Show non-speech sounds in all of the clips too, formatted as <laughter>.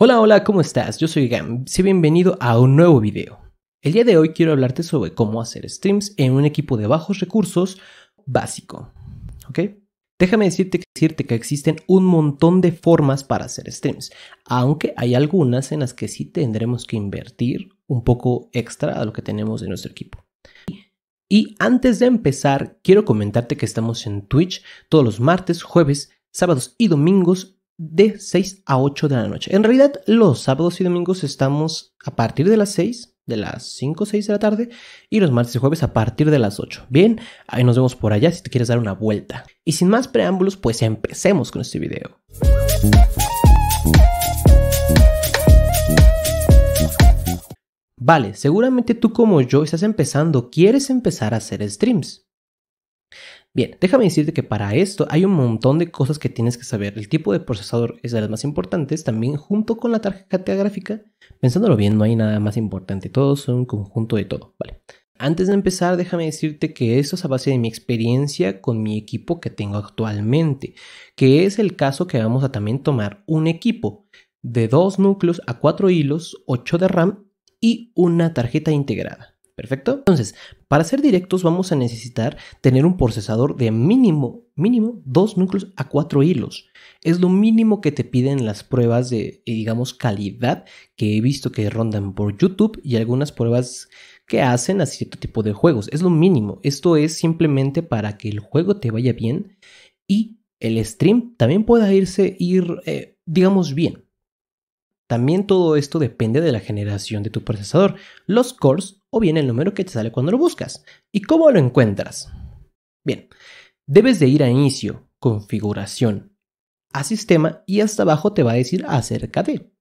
Hola, hola, ¿cómo estás? Yo soy Gam, y bienvenido a un nuevo video. El día de hoy quiero hablarte sobre cómo hacer streams en un equipo de bajos recursos básico. ¿Ok? Déjame decirte, decirte que existen un montón de formas para hacer streams, aunque hay algunas en las que sí tendremos que invertir un poco extra a lo que tenemos en nuestro equipo. Y antes de empezar, quiero comentarte que estamos en Twitch todos los martes, jueves, sábados y domingos de 6 a 8 de la noche. En realidad, los sábados y domingos estamos a partir de las 6, de las 5 o 6 de la tarde, y los martes y jueves a partir de las 8. Bien, ahí nos vemos por allá si te quieres dar una vuelta. Y sin más preámbulos, pues empecemos con este video. Vale, seguramente tú como yo estás empezando, quieres empezar a hacer streams. Bien, déjame decirte que para esto hay un montón de cosas que tienes que saber. El tipo de procesador es de las más importantes, también junto con la tarjeta gráfica. Pensándolo bien, no hay nada más importante, todo es un conjunto de todo, ¿vale? Antes de empezar, déjame decirte que esto es a base de mi experiencia con mi equipo que tengo actualmente, que es el caso que vamos a también tomar un equipo de dos núcleos a cuatro hilos, 8 de RAM y una tarjeta integrada. ¿Perfecto? Entonces, para ser directos vamos a necesitar tener un procesador de mínimo, mínimo dos núcleos a cuatro hilos. Es lo mínimo que te piden las pruebas de, eh, digamos, calidad que he visto que rondan por YouTube y algunas pruebas que hacen a cierto tipo de juegos. Es lo mínimo. Esto es simplemente para que el juego te vaya bien y el stream también pueda irse, ir, eh, digamos, bien. También todo esto depende de la generación de tu procesador, los cores o bien el número que te sale cuando lo buscas. ¿Y cómo lo encuentras? Bien, debes de ir a inicio, configuración, a sistema y hasta abajo te va a decir acerca de.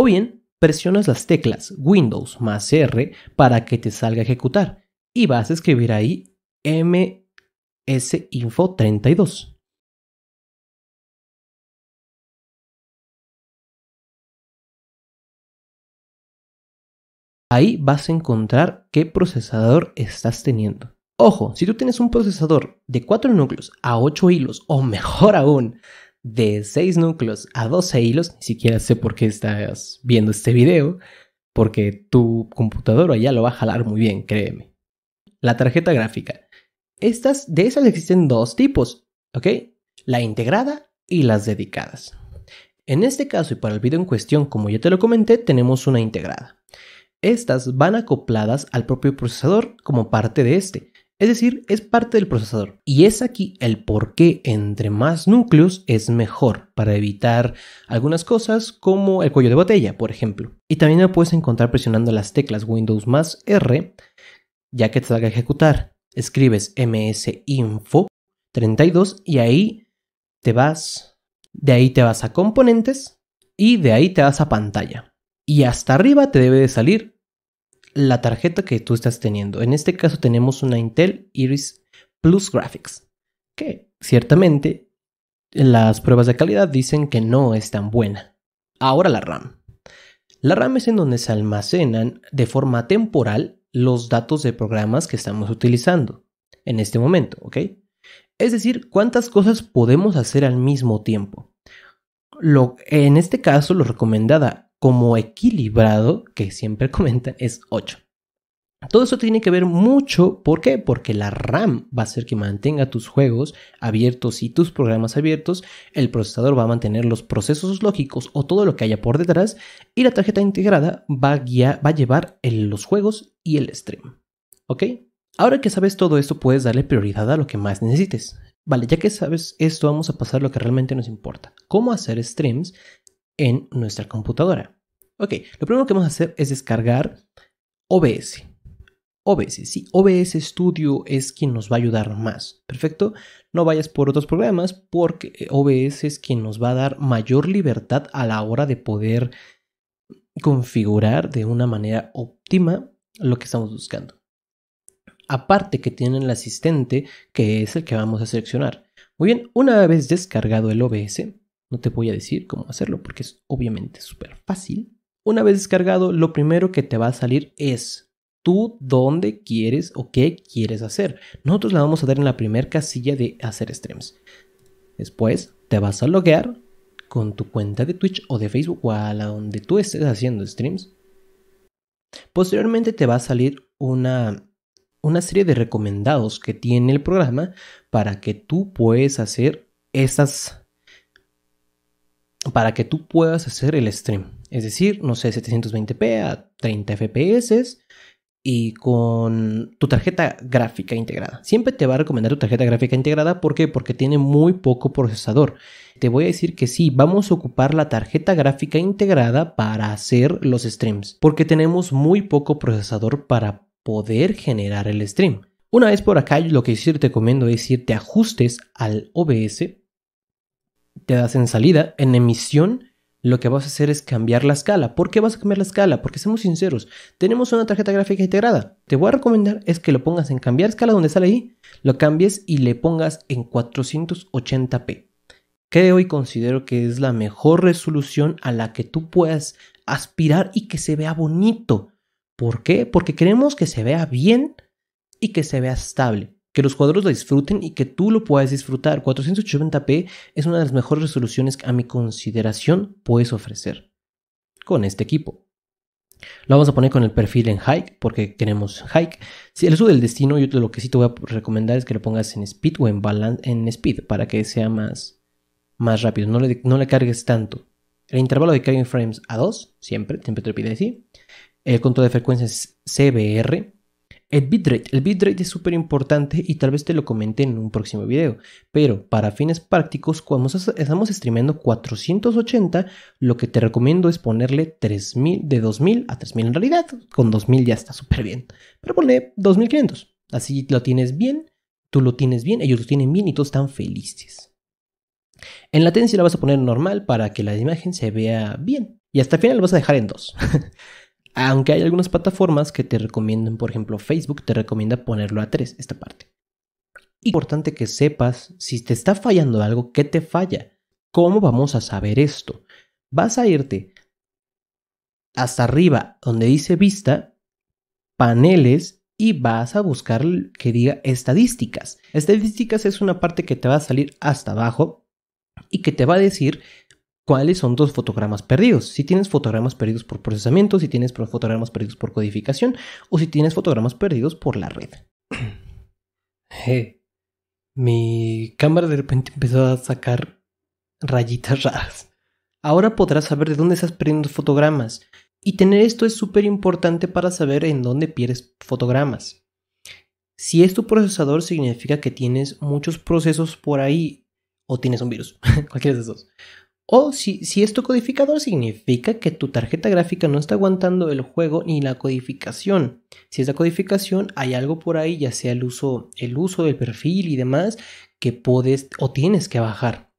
O bien, presionas las teclas Windows más R para que te salga a ejecutar y vas a escribir ahí msinfo32. Ahí vas a encontrar qué procesador estás teniendo. Ojo, si tú tienes un procesador de 4 núcleos a 8 hilos o mejor aún, de 6 núcleos a 12 hilos, ni siquiera sé por qué estás viendo este video, porque tu computadora ya lo va a jalar muy bien, créeme. La tarjeta gráfica. Estas, de esas existen dos tipos, ¿ok? La integrada y las dedicadas. En este caso y para el video en cuestión, como ya te lo comenté, tenemos una integrada. Estas van acopladas al propio procesador como parte de este, es decir, es parte del procesador. Y es aquí el por qué entre más núcleos es mejor para evitar algunas cosas como el cuello de botella, por ejemplo. Y también lo puedes encontrar presionando las teclas Windows más R, ya que te salga a ejecutar. Escribes msinfo 32 y ahí te vas, de ahí te vas a componentes y de ahí te vas a pantalla. Y hasta arriba te debe de salir la tarjeta que tú estás teniendo. En este caso tenemos una Intel Iris Plus Graphics, que ciertamente las pruebas de calidad dicen que no es tan buena. Ahora la RAM. La RAM es en donde se almacenan de forma temporal los datos de programas que estamos utilizando en este momento, ¿ok? Es decir, cuántas cosas podemos hacer al mismo tiempo. Lo, en este caso, lo recomendada como equilibrado, que siempre <laughs> comentan, es 8. Todo eso tiene que ver mucho, ¿por qué? Porque la RAM va a ser que mantenga tus juegos abiertos y tus programas abiertos, el procesador va a mantener los procesos lógicos o todo lo que haya por detrás, y la tarjeta integrada va a, va a llevar los juegos y el stream. ¿Ok? Ahora que sabes todo esto, puedes darle prioridad a lo que más necesites. Vale, ya que sabes esto, vamos a pasar a lo que realmente nos importa. Cómo hacer streams en nuestra computadora. Ok, lo primero que vamos a hacer es descargar OBS. OBS, sí, OBS Studio es quien nos va a ayudar más. Perfecto, no vayas por otros programas porque eh, OBS es quien nos va a dar mayor libertad a la hora de poder configurar de una manera óptima lo que estamos buscando. Aparte que tienen el asistente que es el que vamos a seleccionar. Muy bien, una vez descargado el OBS, no te voy a decir cómo hacerlo porque es obviamente súper fácil. Una vez descargado, lo primero que te va a salir es tú dónde quieres o qué quieres hacer. Nosotros la vamos a dar en la primera casilla de hacer streams. Después te vas a loguear con tu cuenta de Twitch o de Facebook o a la donde tú estés haciendo streams. Posteriormente te va a salir una, una serie de recomendados que tiene el programa para que tú puedas hacer esas para que tú puedas hacer el stream. Es decir, no sé, 720p a 30 fps y con tu tarjeta gráfica integrada. Siempre te va a recomendar tu tarjeta gráfica integrada. ¿Por qué? Porque tiene muy poco procesador. Te voy a decir que sí, vamos a ocupar la tarjeta gráfica integrada para hacer los streams. Porque tenemos muy poco procesador para poder generar el stream. Una vez por acá, lo que sí te recomiendo es irte te ajustes al OBS te das en salida, en emisión, lo que vas a hacer es cambiar la escala. ¿Por qué vas a cambiar la escala? Porque seamos sinceros, tenemos una tarjeta gráfica integrada. Te voy a recomendar es que lo pongas en cambiar escala donde sale ahí, lo cambies y le pongas en 480p. Que hoy considero que es la mejor resolución a la que tú puedas aspirar y que se vea bonito. ¿Por qué? Porque queremos que se vea bien y que se vea estable que los jugadores lo disfruten y que tú lo puedas disfrutar. 480p es una de las mejores resoluciones que a mi consideración puedes ofrecer con este equipo. Lo vamos a poner con el perfil en hike porque queremos hike. Si el uso del destino, yo lo que sí te voy a recomendar es que lo pongas en speed o en balance en speed para que sea más, más rápido. No le, cargues tanto. El intervalo de carrying frames a 2, siempre, siempre te pide así. El control de frecuencia es CBR, el bitrate. El bitrate es súper importante y tal vez te lo comente en un próximo video. Pero para fines prácticos, cuando estamos streamando 480, lo que te recomiendo es ponerle 3000, de 2000 a 3000 en realidad. Con 2000 ya está súper bien. Pero ponle 2500. Así lo tienes bien, tú lo tienes bien, ellos lo tienen bien y todos están felices. En latencia la vas a poner normal para que la imagen se vea bien. Y hasta el final lo vas a dejar en 2. <laughs> Aunque hay algunas plataformas que te recomiendan, por ejemplo Facebook te recomienda ponerlo a 3, esta parte. Importante que sepas si te está fallando algo, qué te falla. ¿Cómo vamos a saber esto? Vas a irte hasta arriba donde dice vista, paneles y vas a buscar que diga estadísticas. Estadísticas es una parte que te va a salir hasta abajo y que te va a decir cuáles son dos fotogramas perdidos. Si tienes fotogramas perdidos por procesamiento, si tienes fotogramas perdidos por codificación o si tienes fotogramas perdidos por la red. <clears throat> Eh, mi cámara de repente empezó a sacar rayitas raras. Ahora podrás saber de dónde estás perdiendo fotogramas. Y tener esto es súper importante para saber en dónde pierdes fotogramas. Si es tu procesador, significa que tienes muchos procesos por ahí o tienes un virus, <laughs> cualquiera de esos o si, si es tu codificador, significa que tu tarjeta gráfica no está aguantando el juego ni la codificación. Si es la codificación, hay algo por ahí, ya sea el uso, el uso del perfil y demás, que puedes o tienes que bajar.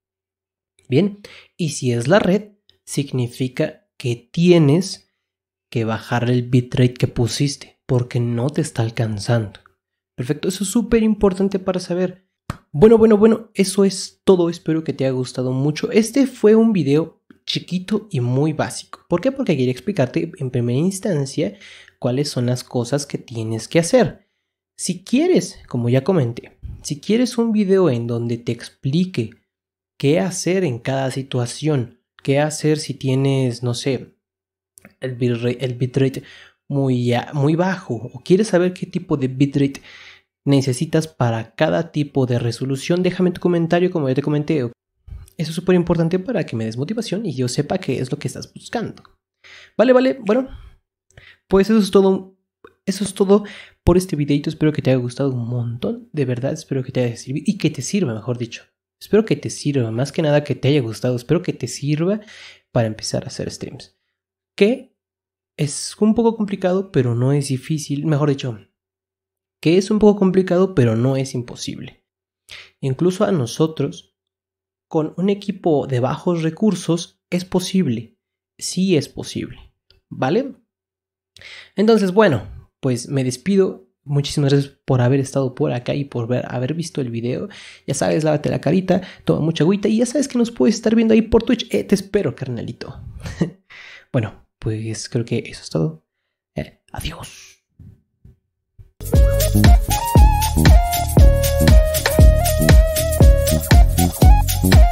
Bien, y si es la red, significa que tienes que bajar el bitrate que pusiste, porque no te está alcanzando. Perfecto, eso es súper importante para saber. Bueno, bueno, bueno, eso es todo. Espero que te haya gustado mucho. Este fue un video chiquito y muy básico. ¿Por qué? Porque quería explicarte en primera instancia cuáles son las cosas que tienes que hacer. Si quieres, como ya comenté, si quieres un video en donde te explique qué hacer en cada situación, qué hacer si tienes, no sé, el bitrate, muy, muy bajo o quieres saber qué tipo de bitrate necesitas para cada tipo de resolución. Déjame tu comentario como ya te comenté. Eso es súper importante para que me des motivación y yo sepa qué es lo que estás buscando. Vale, vale, bueno. Pues eso es todo. Eso es todo por este videito. Espero que te haya gustado un montón. De verdad, espero que te haya servido y que te sirva, mejor dicho. Espero que te sirva. Más que nada que te haya gustado. Espero que te sirva para empezar a hacer streams. Que es un poco complicado, pero no es difícil. Mejor dicho, que es un poco complicado, pero no es imposible. Incluso a nosotros, con un equipo de bajos recursos, es posible. Sí es posible. ¿Vale? Entonces, bueno, pues me despido. Muchísimas gracias por haber estado por acá y por ver, haber visto el video. Ya sabes, lávate la carita, toma mucha agüita y ya sabes que nos puedes estar viendo ahí por Twitch. Eh, te espero, carnalito. <laughs> bueno, pues creo que eso es todo. Eh, adiós. Thank